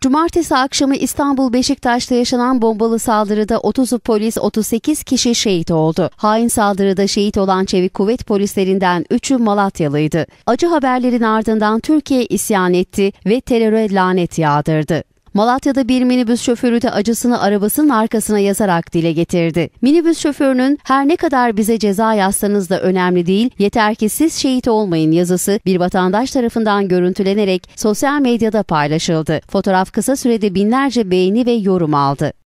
Cumartesi akşamı İstanbul Beşiktaş'ta yaşanan bombalı saldırıda 30 polis 38 kişi şehit oldu. Hain saldırıda şehit olan Çevik Kuvvet polislerinden 3'ü Malatyalıydı. Acı haberlerin ardından Türkiye isyan etti ve teröre lanet yağdırdı. Malatya'da bir minibüs şoförü de acısını arabasının arkasına yazarak dile getirdi. Minibüs şoförünün her ne kadar bize ceza yazsanız da önemli değil, yeter ki siz şehit olmayın yazısı bir vatandaş tarafından görüntülenerek sosyal medyada paylaşıldı. Fotoğraf kısa sürede binlerce beğeni ve yorum aldı.